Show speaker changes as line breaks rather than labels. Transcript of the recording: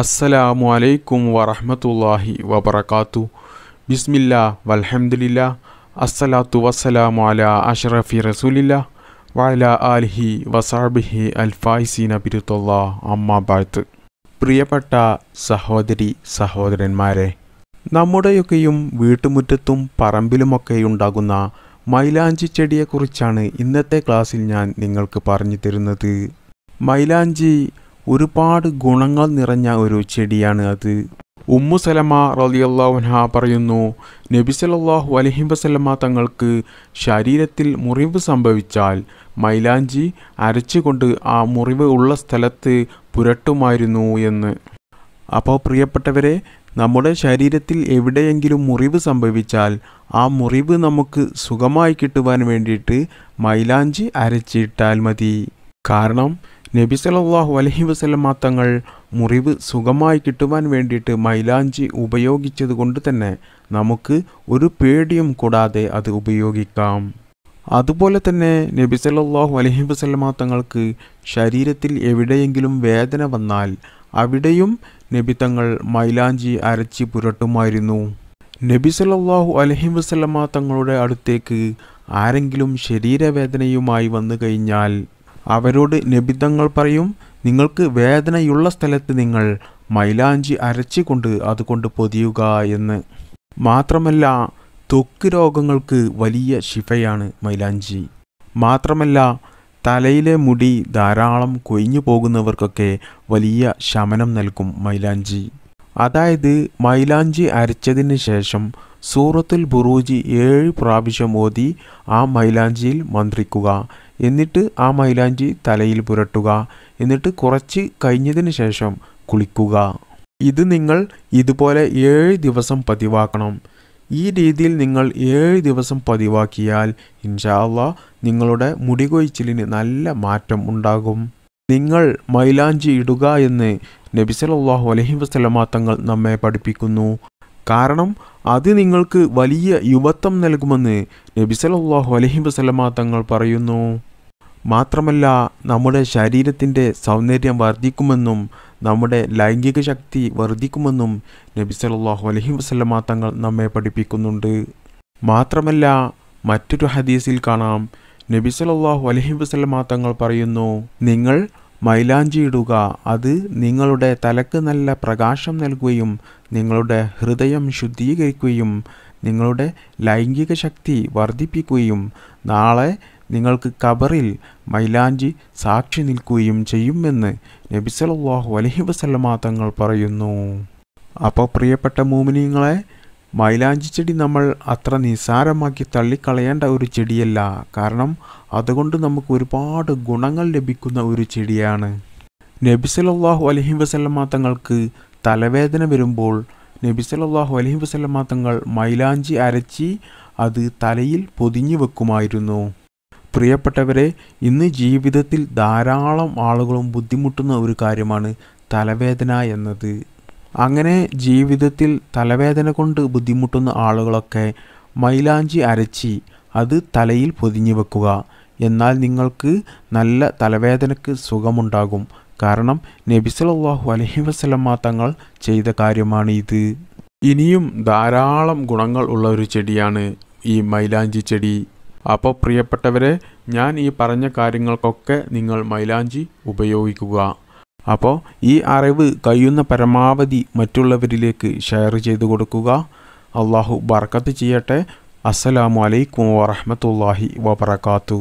അസ്സലാമു അലൈക്കും വറഹമത്തല്ലാഹി വബർക്കാത്തു ബിസ്മില്ല വൽഹംദില്ല അസ്സലാത്തു വസ്സലാമു അല അഷറഫി റസൂലില്ല വഅല ആലിഹി വസാബിഹി അൽഫായിസീന ബിരുത്തുല്ലാ അമ്മ ബാഴ്ത്ത് പ്രിയപ്പെട്ട സഹോദരി സഹോദരന്മാരെ നമ്മുടെയൊക്കെയും വീട്ടുമുറ്റത്തും പറമ്പിലുമൊക്കെ ഉണ്ടാകുന്ന മൈലാഞ്ചി ചെടിയെക്കുറിച്ചാണ് ഇന്നത്തെ ക്ലാസ്സിൽ ഞാൻ നിങ്ങൾക്ക് പറഞ്ഞു തരുന്നത് മൈലാഞ്ചി ഒരുപാട് ഗുണങ്ങൾ നിറഞ്ഞ ഒരു ചെടിയാണ് അത് ഉമ്മു സലമ റലിയല്ലാഹുൻഹ പറയുന്നു നബി സലല്ലാഹു അലഹി വസല്ലമ്മ തങ്ങൾക്ക് ശരീരത്തിൽ മുറിവ് സംഭവിച്ചാൽ മൈലാഞ്ചി അരച്ചുകൊണ്ട് ആ മുറിവ് ഉള്ള സ്ഥലത്ത് പുരട്ടുമായിരുന്നു എന്ന് അപ്പോൾ പ്രിയപ്പെട്ടവരെ നമ്മുടെ ശരീരത്തിൽ എവിടെയെങ്കിലും മുറിവ് സംഭവിച്ചാൽ ആ മുറിവ് നമുക്ക് സുഖമായി കിട്ടുവാൻ വേണ്ടിയിട്ട് മൈലാഞ്ചി അരച്ചിട്ടാൽ മതി കാരണം നബി സലല്ലാഹു അലഹി വസ്ലമ തങ്ങൾ മുറിവ് സുഖമായി കിട്ടുവാൻ വേണ്ടിയിട്ട് മൈലാഞ്ചി ഉപയോഗിച്ചത് കൊണ്ട് തന്നെ നമുക്ക് ഒരു പേടിയും കൂടാതെ അത് ഉപയോഗിക്കാം അതുപോലെ തന്നെ നബി സല്ലാഹു അലഹി വസ്ലമ തങ്ങൾക്ക് ശരീരത്തിൽ എവിടെയെങ്കിലും വേദന വന്നാൽ അവിടെയും നബി തങ്ങൾ മൈലാഞ്ചി അരച്ച് പുരട്ടുമായിരുന്നു നബി സല്ലാഹു അലഹി വസ്ലമ തങ്ങളുടെ അടുത്തേക്ക് ആരെങ്കിലും ശരീരവേദനയുമായി വന്നു കഴിഞ്ഞാൽ അവരോട് നബിതങ്ങൾ പറയും നിങ്ങൾക്ക് വേദനയുള്ള സ്ഥലത്ത് നിങ്ങൾ മൈലാഞ്ചി അരച്ചുകൊണ്ട് അതുകൊണ്ട് പൊതിയുക എന്ന് മാത്രമല്ല ത്വക്ക് രോഗങ്ങൾക്ക് വലിയ ശിഫയാണ് മൈലാഞ്ചി മാത്രമല്ല തലയിലെ മുടി ധാരാളം കൊഴിഞ്ഞു പോകുന്നവർക്കൊക്കെ വലിയ ശമനം നൽകും മൈലാഞ്ചി അതായത് മൈലാഞ്ചി അരച്ചതിന് ശേഷം സൂറത്തുൽ ബുറൂജി ഏഴ് പ്രാവശ്യം ഓതി ആ മൈലാഞ്ചിയിൽ മന്ത്രിക്കുക എന്നിട്ട് ആ മൈലാഞ്ചി തലയിൽ പുരട്ടുക എന്നിട്ട് കുറച്ച് കഴിഞ്ഞതിന് ശേഷം കുളിക്കുക ഇത് നിങ്ങൾ ഇതുപോലെ ഏഴ് ദിവസം പതിവാക്കണം ഈ രീതിയിൽ നിങ്ങൾ ഏഴ് ദിവസം പതിവാക്കിയാൽ ഇൻഷാല്ല നിങ്ങളുടെ മുടി കൊഴിച്ചിലിന് നല്ല മാറ്റം ഉണ്ടാകും നിങ്ങൾ മൈലാഞ്ചി ഇടുക എന്ന് നബിസലാഹു അലഹി വസ്ലമാ തങ്ങൾ നമ്മെ പഠിപ്പിക്കുന്നു കാരണം അത് നിങ്ങൾക്ക് വലിയ യുവത്വം നൽകുമെന്ന് നബിസലല്ലാഹു അലഹി വസ്ലമ തങ്ങൾ പറയുന്നു മാത്രമല്ല നമ്മുടെ ശരീരത്തിൻ്റെ സൗന്ദര്യം വർദ്ധിക്കുമെന്നും നമ്മുടെ ലൈംഗിക ശക്തി വർദ്ധിക്കുമെന്നും നബി സല്ലാഹു അലഹി വസ്ലമ തങ്ങൾ നമ്മെ പഠിപ്പിക്കുന്നുണ്ട് മാത്രമല്ല മറ്റൊരു ഹദീസിൽ കാണാം നബി സല്ലാഹു അലഹി വസ്ലമ തങ്ങൾ പറയുന്നു നിങ്ങൾ മൈലാഞ്ചിയിടുക അത് നിങ്ങളുടെ തലക്ക് നല്ല പ്രകാശം നൽകുകയും നിങ്ങളുടെ ഹൃദയം ശുദ്ധീകരിക്കുകയും നിങ്ങളുടെ ലൈംഗിക ശക്തി വർദ്ധിപ്പിക്കുകയും നാളെ നിങ്ങൾക്ക് കബറിൽ മൈലാഞ്ചി സാക്ഷി നിൽക്കുകയും ചെയ്യുമെന്ന് നബിസലാഹു അലഹി വസല്ലമാ തങ്ങൾ പറയുന്നു അപ്പോൾ പ്രിയപ്പെട്ട മൂമിനിങ്ങളെ മൈലാഞ്ചി ചെടി നമ്മൾ അത്ര നിസാരമാക്കി തള്ളിക്കളയേണ്ട ഒരു ചെടിയല്ല കാരണം അതുകൊണ്ട് നമുക്ക് ഒരുപാട് ഗുണങ്ങൾ ലഭിക്കുന്ന ഒരു ചെടിയാണ് നബി സല്ലാഹു അലഹി വസല്ലമ്മ തങ്ങൾക്ക് തലവേദന വരുമ്പോൾ നബി സല്ലാഹു അലഹി വസല്ലമ്മ തങ്ങൾ മൈലാഞ്ചി അരച്ചി അത് തലയിൽ പൊതിഞ്ഞു വെക്കുമായിരുന്നു പ്രിയപ്പെട്ടവരെ ഇന്ന് ജീവിതത്തിൽ ധാരാളം ആളുകളും ബുദ്ധിമുട്ടുന്ന ഒരു കാര്യമാണ് തലവേദന എന്നത് അങ്ങനെ ജീവിതത്തിൽ തലവേദന കൊണ്ട് ബുദ്ധിമുട്ടുന്ന ആളുകളൊക്കെ മൈലാഞ്ചി അരച്ചി അത് തലയിൽ പൊതിഞ്ഞു വെക്കുക എന്നാൽ നിങ്ങൾക്ക് നല്ല തലവേദനയ്ക്ക് സുഖമുണ്ടാകും കാരണം നബിസലാഹു അലഹി വസ്ലമ്മ തങ്ങൾ ചെയ്ത കാര്യമാണ് ഇത് ഇനിയും ധാരാളം ഗുണങ്ങൾ ഉള്ള ഒരു ചെടിയാണ് ഈ മൈലാഞ്ചി ചെടി അപ്പോൾ പ്രിയപ്പെട്ടവരെ ഞാൻ ഈ പറഞ്ഞ കാര്യങ്ങൾക്കൊക്കെ നിങ്ങൾ മൈലാഞ്ചി ഉപയോഗിക്കുക അപ്പോൾ ഈ അറിവ് കഴിയുന്ന പരമാവധി മറ്റുള്ളവരിലേക്ക് ഷെയർ ചെയ്തു കൊടുക്കുക അള്ളാഹു ബർക്കത്ത് ചെയ്യട്ടെ അസ്സലാമു അലൈക്കും വറഹമത്തല്ലാഹി വബർക്കാത്തു